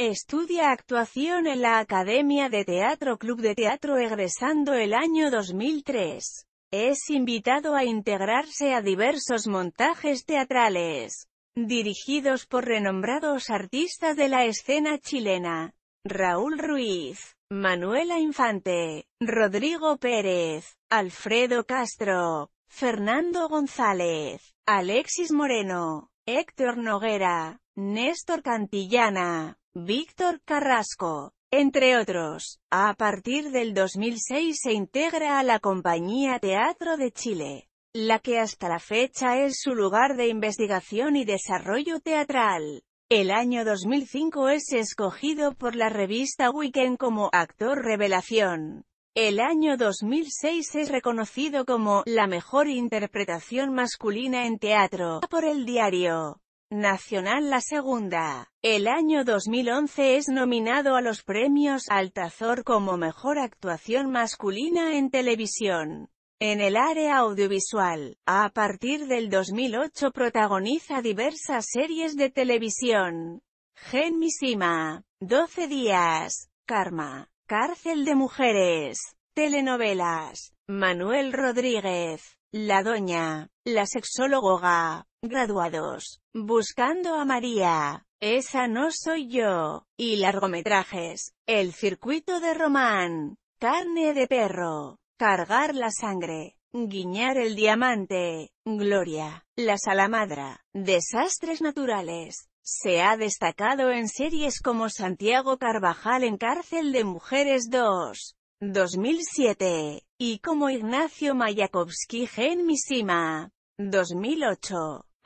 Estudia actuación en la Academia de Teatro Club de Teatro egresando el año 2003. Es invitado a integrarse a diversos montajes teatrales, dirigidos por renombrados artistas de la escena chilena. Raúl Ruiz, Manuela Infante, Rodrigo Pérez, Alfredo Castro, Fernando González, Alexis Moreno, Héctor Noguera, Néstor Cantillana, Víctor Carrasco, entre otros. A partir del 2006 se integra a la compañía Teatro de Chile, la que hasta la fecha es su lugar de investigación y desarrollo teatral. El año 2005 es escogido por la revista Weekend como actor revelación. El año 2006 es reconocido como la mejor interpretación masculina en teatro por el diario Nacional la segunda. El año 2011 es nominado a los premios Altazor como Mejor Actuación Masculina en Televisión. En el área audiovisual, a partir del 2008 protagoniza diversas series de televisión. Gen Misima, 12 días, Karma, Cárcel de Mujeres, Telenovelas, Manuel Rodríguez, La Doña, La Sexóloga, Graduados. Buscando a María. Esa no soy yo. Y largometrajes. El circuito de Román. Carne de perro. Cargar la sangre. Guiñar el diamante. Gloria. La salamadra, Desastres naturales. Se ha destacado en series como Santiago Carvajal en Cárcel de Mujeres 2. 2007. Y como Ignacio Mayakovsky en Misima. 2008.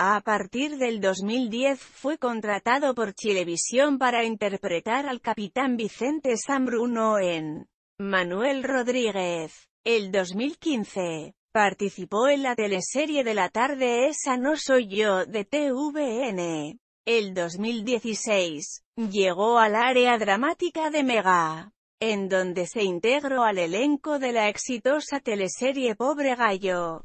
A partir del 2010 fue contratado por Chilevisión para interpretar al capitán Vicente San en Manuel Rodríguez. El 2015, participó en la teleserie de la tarde Esa no soy yo de TVN. El 2016, llegó al área dramática de Mega, en donde se integró al elenco de la exitosa teleserie Pobre Gallo.